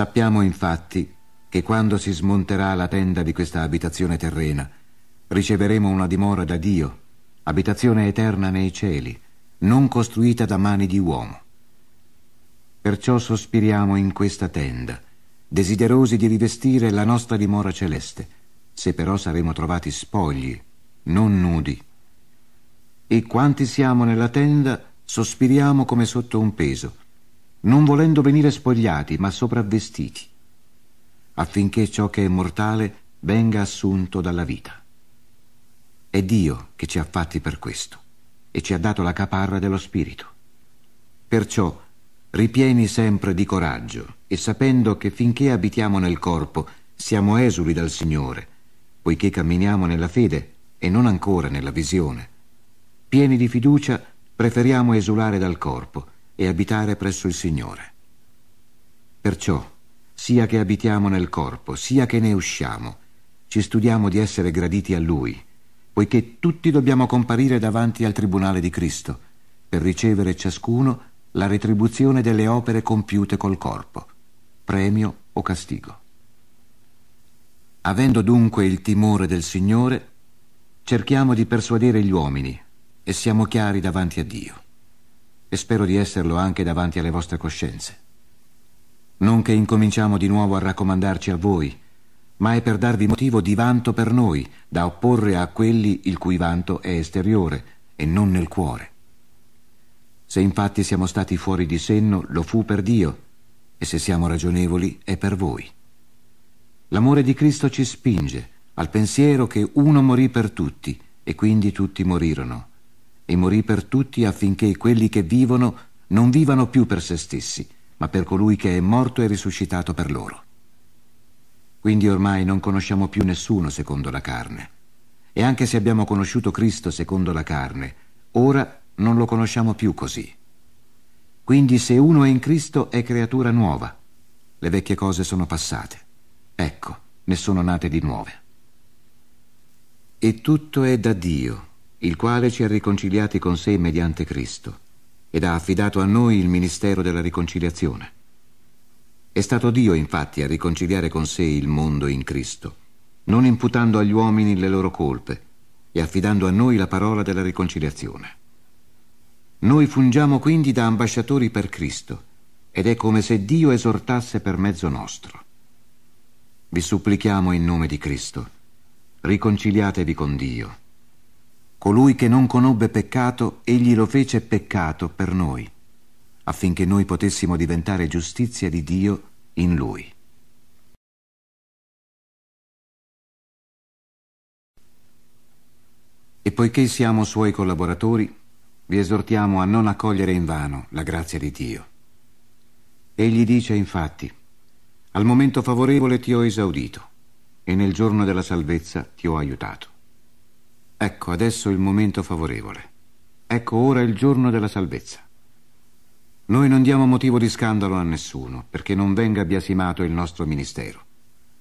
Sappiamo infatti che quando si smonterà la tenda di questa abitazione terrena, riceveremo una dimora da Dio, abitazione eterna nei cieli, non costruita da mani di uomo. Perciò sospiriamo in questa tenda, desiderosi di rivestire la nostra dimora celeste, se però saremo trovati spogli, non nudi. E quanti siamo nella tenda, sospiriamo come sotto un peso, non volendo venire spogliati, ma sopravvestiti, affinché ciò che è mortale venga assunto dalla vita. È Dio che ci ha fatti per questo e ci ha dato la caparra dello Spirito. Perciò ripieni sempre di coraggio e sapendo che finché abitiamo nel corpo siamo esuli dal Signore, poiché camminiamo nella fede e non ancora nella visione. Pieni di fiducia preferiamo esulare dal corpo, e abitare presso il Signore. Perciò, sia che abitiamo nel corpo, sia che ne usciamo, ci studiamo di essere graditi a Lui, poiché tutti dobbiamo comparire davanti al Tribunale di Cristo, per ricevere ciascuno la retribuzione delle opere compiute col corpo, premio o castigo. Avendo dunque il timore del Signore, cerchiamo di persuadere gli uomini e siamo chiari davanti a Dio e spero di esserlo anche davanti alle vostre coscienze. Non che incominciamo di nuovo a raccomandarci a voi, ma è per darvi motivo di vanto per noi, da opporre a quelli il cui vanto è esteriore e non nel cuore. Se infatti siamo stati fuori di senno, lo fu per Dio, e se siamo ragionevoli è per voi. L'amore di Cristo ci spinge al pensiero che uno morì per tutti, e quindi tutti morirono e morì per tutti affinché quelli che vivono non vivano più per se stessi, ma per colui che è morto e risuscitato per loro. Quindi ormai non conosciamo più nessuno secondo la carne. E anche se abbiamo conosciuto Cristo secondo la carne, ora non lo conosciamo più così. Quindi se uno è in Cristo è creatura nuova. Le vecchie cose sono passate. Ecco, ne sono nate di nuove. E tutto è da Dio il quale ci ha riconciliati con sé mediante Cristo ed ha affidato a noi il ministero della riconciliazione. È stato Dio infatti a riconciliare con sé il mondo in Cristo, non imputando agli uomini le loro colpe e affidando a noi la parola della riconciliazione. Noi fungiamo quindi da ambasciatori per Cristo ed è come se Dio esortasse per mezzo nostro. Vi supplichiamo in nome di Cristo, riconciliatevi con Dio. Colui che non conobbe peccato, egli lo fece peccato per noi, affinché noi potessimo diventare giustizia di Dio in lui. E poiché siamo suoi collaboratori, vi esortiamo a non accogliere in vano la grazia di Dio. Egli dice infatti, al momento favorevole ti ho esaudito e nel giorno della salvezza ti ho aiutato. Ecco adesso il momento favorevole. Ecco ora il giorno della salvezza. Noi non diamo motivo di scandalo a nessuno, perché non venga biasimato il nostro ministero,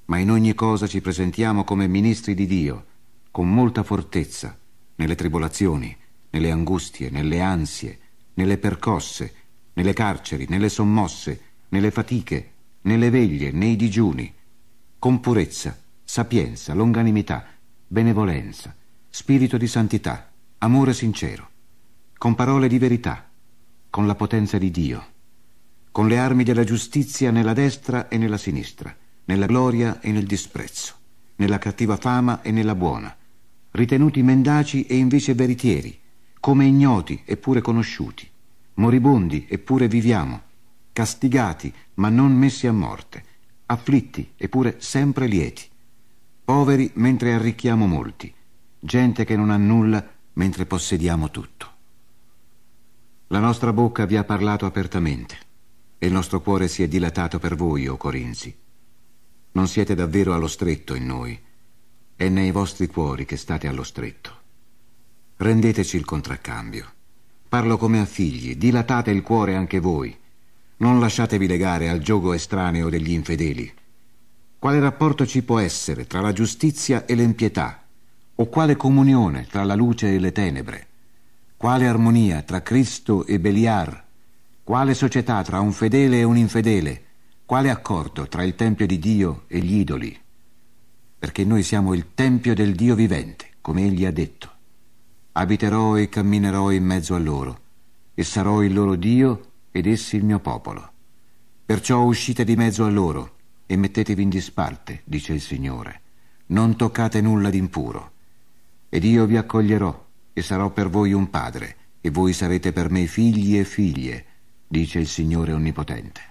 ma in ogni cosa ci presentiamo come ministri di Dio, con molta fortezza, nelle tribolazioni, nelle angustie, nelle ansie, nelle percosse, nelle carceri, nelle sommosse, nelle fatiche, nelle veglie, nei digiuni, con purezza, sapienza, longanimità, benevolenza, spirito di santità, amore sincero, con parole di verità, con la potenza di Dio, con le armi della giustizia nella destra e nella sinistra, nella gloria e nel disprezzo, nella cattiva fama e nella buona, ritenuti mendaci e invece veritieri, come ignoti eppure conosciuti, moribondi eppure viviamo, castigati ma non messi a morte, afflitti eppure sempre lieti, poveri mentre arricchiamo molti, gente che non ha nulla mentre possediamo tutto. La nostra bocca vi ha parlato apertamente e il nostro cuore si è dilatato per voi, o Corinzi. Non siete davvero allo stretto in noi, è nei vostri cuori che state allo stretto. Rendeteci il contraccambio. Parlo come a figli, dilatate il cuore anche voi. Non lasciatevi legare al gioco estraneo degli infedeli. Quale rapporto ci può essere tra la giustizia e l'empietà? O quale comunione tra la luce e le tenebre? Quale armonia tra Cristo e Beliar? Quale società tra un fedele e un infedele? Quale accordo tra il Tempio di Dio e gli idoli? Perché noi siamo il Tempio del Dio vivente, come egli ha detto. Abiterò e camminerò in mezzo a loro, e sarò il loro Dio ed essi il mio popolo. Perciò uscite di mezzo a loro e mettetevi in disparte, dice il Signore. Non toccate nulla d'impuro ed io vi accoglierò e sarò per voi un padre, e voi sarete per me figli e figlie, dice il Signore Onnipotente.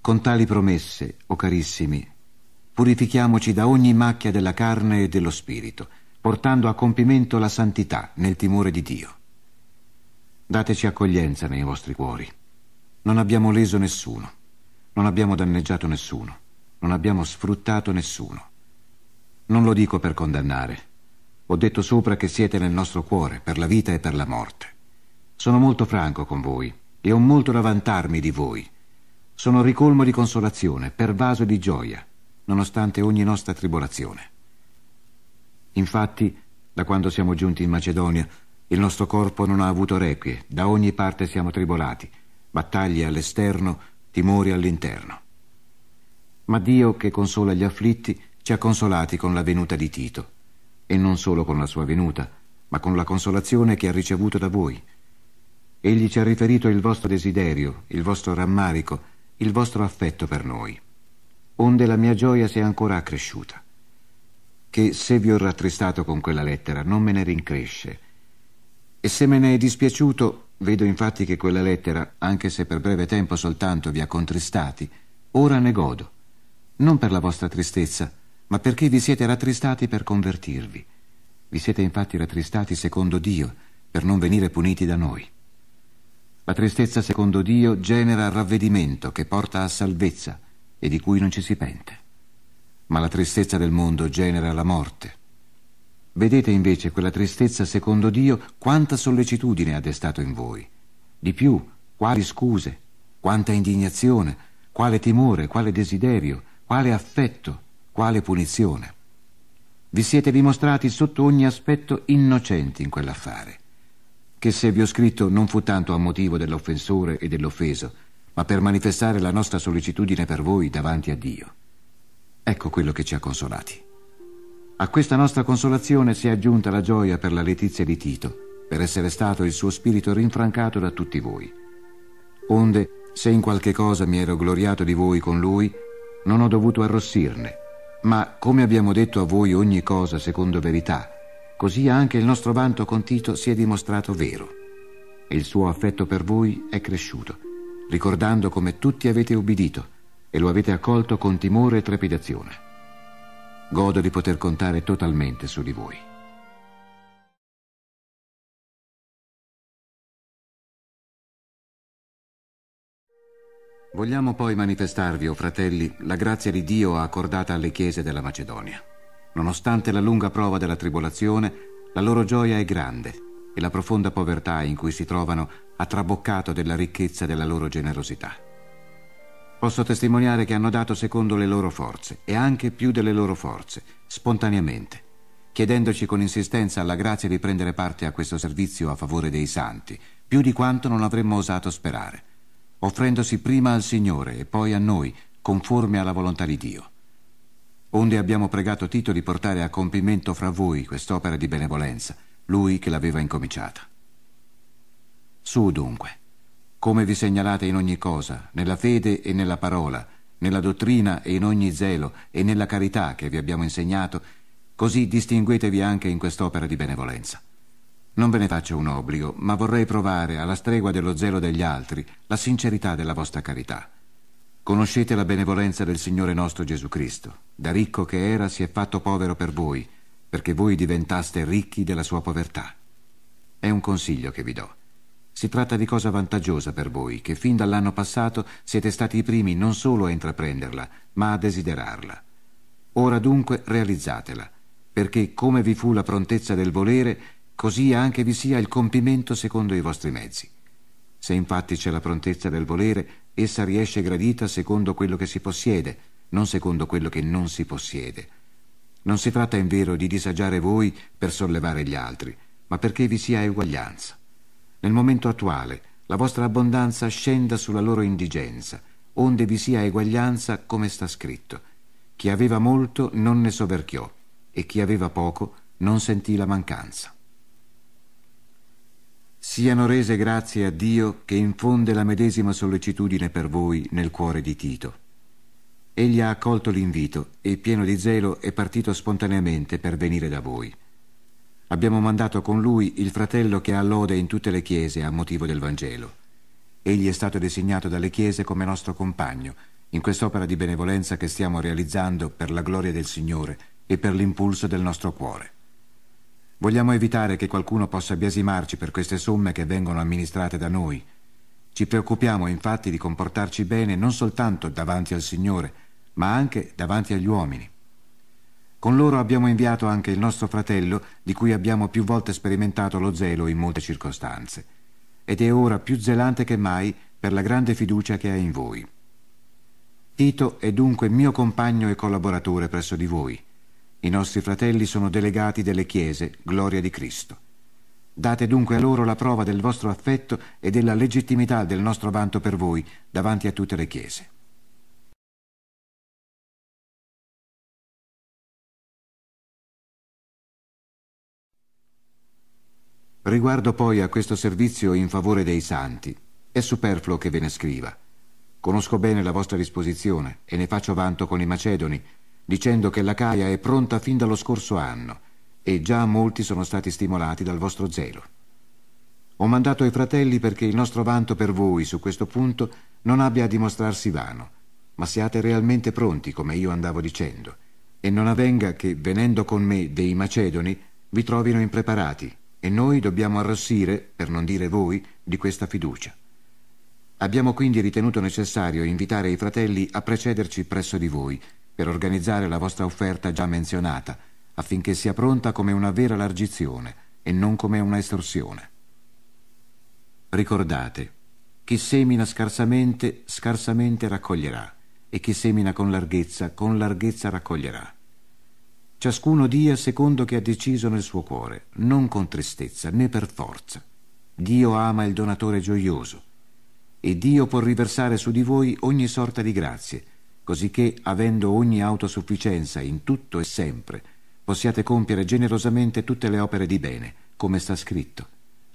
Con tali promesse, o oh carissimi, purifichiamoci da ogni macchia della carne e dello spirito, portando a compimento la santità nel timore di Dio. Dateci accoglienza nei vostri cuori. Non abbiamo leso nessuno. Non abbiamo danneggiato nessuno, non abbiamo sfruttato nessuno. Non lo dico per condannare. Ho detto sopra che siete nel nostro cuore, per la vita e per la morte. Sono molto franco con voi e ho molto da vantarmi di voi. Sono ricolmo di consolazione, pervaso di gioia, nonostante ogni nostra tribolazione. Infatti, da quando siamo giunti in Macedonia, il nostro corpo non ha avuto requie, da ogni parte siamo tribolati, battaglie all'esterno timori all'interno. Ma Dio, che consola gli afflitti, ci ha consolati con la venuta di Tito, e non solo con la sua venuta, ma con la consolazione che ha ricevuto da voi. Egli ci ha riferito il vostro desiderio, il vostro rammarico, il vostro affetto per noi, onde la mia gioia si è ancora accresciuta. Che se vi ho rattristato con quella lettera non me ne rincresce, e se me ne è dispiaciuto Vedo infatti che quella lettera, anche se per breve tempo soltanto vi ha contristati, ora ne godo. Non per la vostra tristezza, ma perché vi siete rattristati per convertirvi. Vi siete infatti rattristati secondo Dio, per non venire puniti da noi. La tristezza secondo Dio genera ravvedimento che porta a salvezza e di cui non ci si pente. Ma la tristezza del mondo genera la morte. Vedete invece quella tristezza secondo Dio quanta sollecitudine ha destato in voi. Di più, quali scuse, quanta indignazione, quale timore, quale desiderio, quale affetto, quale punizione. Vi siete dimostrati sotto ogni aspetto innocenti in quell'affare, che se vi ho scritto non fu tanto a motivo dell'offensore e dell'offeso, ma per manifestare la nostra sollecitudine per voi davanti a Dio. Ecco quello che ci ha consolati. A questa nostra consolazione si è aggiunta la gioia per la letizia di Tito, per essere stato il suo spirito rinfrancato da tutti voi. Onde, se in qualche cosa mi ero gloriato di voi con lui, non ho dovuto arrossirne, ma come abbiamo detto a voi ogni cosa secondo verità, così anche il nostro vanto con Tito si è dimostrato vero. Il suo affetto per voi è cresciuto, ricordando come tutti avete ubbidito e lo avete accolto con timore e trepidazione. Godo di poter contare totalmente su di voi. Vogliamo poi manifestarvi, o oh fratelli, la grazia di Dio accordata alle chiese della Macedonia. Nonostante la lunga prova della tribolazione, la loro gioia è grande e la profonda povertà in cui si trovano ha traboccato della ricchezza della loro generosità. Posso testimoniare che hanno dato secondo le loro forze e anche più delle loro forze, spontaneamente, chiedendoci con insistenza alla grazia di prendere parte a questo servizio a favore dei santi, più di quanto non avremmo osato sperare, offrendosi prima al Signore e poi a noi, conforme alla volontà di Dio. Onde abbiamo pregato Tito di portare a compimento fra voi quest'opera di benevolenza, lui che l'aveva incominciata. Su dunque come vi segnalate in ogni cosa, nella fede e nella parola, nella dottrina e in ogni zelo e nella carità che vi abbiamo insegnato, così distinguetevi anche in quest'opera di benevolenza. Non ve ne faccio un obbligo, ma vorrei provare, alla stregua dello zelo degli altri, la sincerità della vostra carità. Conoscete la benevolenza del Signore nostro Gesù Cristo. Da ricco che era si è fatto povero per voi, perché voi diventaste ricchi della sua povertà. È un consiglio che vi do. Si tratta di cosa vantaggiosa per voi, che fin dall'anno passato siete stati i primi non solo a intraprenderla, ma a desiderarla. Ora dunque realizzatela, perché come vi fu la prontezza del volere, così anche vi sia il compimento secondo i vostri mezzi. Se infatti c'è la prontezza del volere, essa riesce gradita secondo quello che si possiede, non secondo quello che non si possiede. Non si tratta in vero di disagiare voi per sollevare gli altri, ma perché vi sia eguaglianza. Nel momento attuale la vostra abbondanza scenda sulla loro indigenza, onde vi sia eguaglianza come sta scritto. Chi aveva molto non ne soverchiò e chi aveva poco non sentì la mancanza. Siano rese grazie a Dio che infonde la medesima sollecitudine per voi nel cuore di Tito. Egli ha accolto l'invito e pieno di zelo è partito spontaneamente per venire da voi abbiamo mandato con lui il fratello che ha lode in tutte le chiese a motivo del Vangelo. Egli è stato designato dalle chiese come nostro compagno in quest'opera di benevolenza che stiamo realizzando per la gloria del Signore e per l'impulso del nostro cuore. Vogliamo evitare che qualcuno possa biasimarci per queste somme che vengono amministrate da noi. Ci preoccupiamo infatti di comportarci bene non soltanto davanti al Signore, ma anche davanti agli uomini. Con loro abbiamo inviato anche il nostro fratello, di cui abbiamo più volte sperimentato lo zelo in molte circostanze, ed è ora più zelante che mai per la grande fiducia che ha in voi. Tito è dunque mio compagno e collaboratore presso di voi. I nostri fratelli sono delegati delle chiese, gloria di Cristo. Date dunque a loro la prova del vostro affetto e della legittimità del nostro vanto per voi davanti a tutte le chiese. Riguardo poi a questo servizio in favore dei santi, è superfluo che ve ne scriva. Conosco bene la vostra disposizione e ne faccio vanto con i Macedoni, dicendo che la Caia è pronta fin dallo scorso anno e già molti sono stati stimolati dal vostro zelo. Ho mandato ai fratelli perché il nostro vanto per voi su questo punto non abbia a dimostrarsi vano, ma siate realmente pronti, come io andavo dicendo, e non avvenga che, venendo con me dei Macedoni, vi trovino impreparati, e noi dobbiamo arrossire, per non dire voi, di questa fiducia. Abbiamo quindi ritenuto necessario invitare i fratelli a precederci presso di voi per organizzare la vostra offerta già menzionata, affinché sia pronta come una vera largizione e non come una estorsione. Ricordate, chi semina scarsamente, scarsamente raccoglierà, e chi semina con larghezza, con larghezza raccoglierà. Ciascuno dia secondo che ha deciso nel suo cuore, non con tristezza né per forza. Dio ama il donatore gioioso e Dio può riversare su di voi ogni sorta di grazie, cosicché, avendo ogni autosufficienza in tutto e sempre, possiate compiere generosamente tutte le opere di bene, come sta scritto.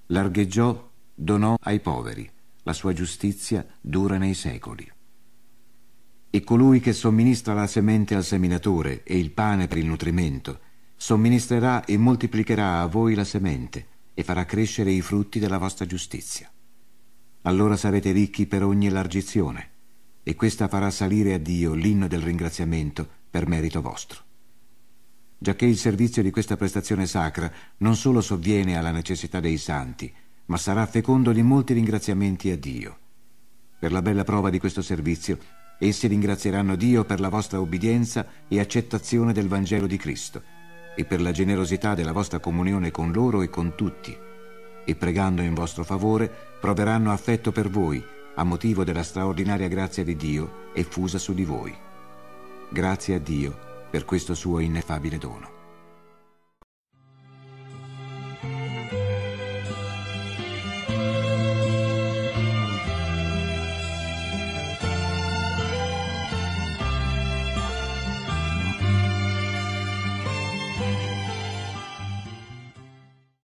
Largheggiò, donò ai poveri, la sua giustizia dura nei secoli e colui che somministra la semente al seminatore e il pane per il nutrimento, somministrerà e moltiplicherà a voi la semente e farà crescere i frutti della vostra giustizia. Allora sarete ricchi per ogni elargizione e questa farà salire a Dio l'inno del ringraziamento per merito vostro. Giacché il servizio di questa prestazione sacra non solo sovviene alla necessità dei santi, ma sarà fecondo di molti ringraziamenti a Dio. Per la bella prova di questo servizio Essi ringrazieranno Dio per la vostra obbedienza e accettazione del Vangelo di Cristo e per la generosità della vostra comunione con loro e con tutti. E pregando in vostro favore proveranno affetto per voi a motivo della straordinaria grazia di Dio effusa su di voi. Grazie a Dio per questo suo ineffabile dono.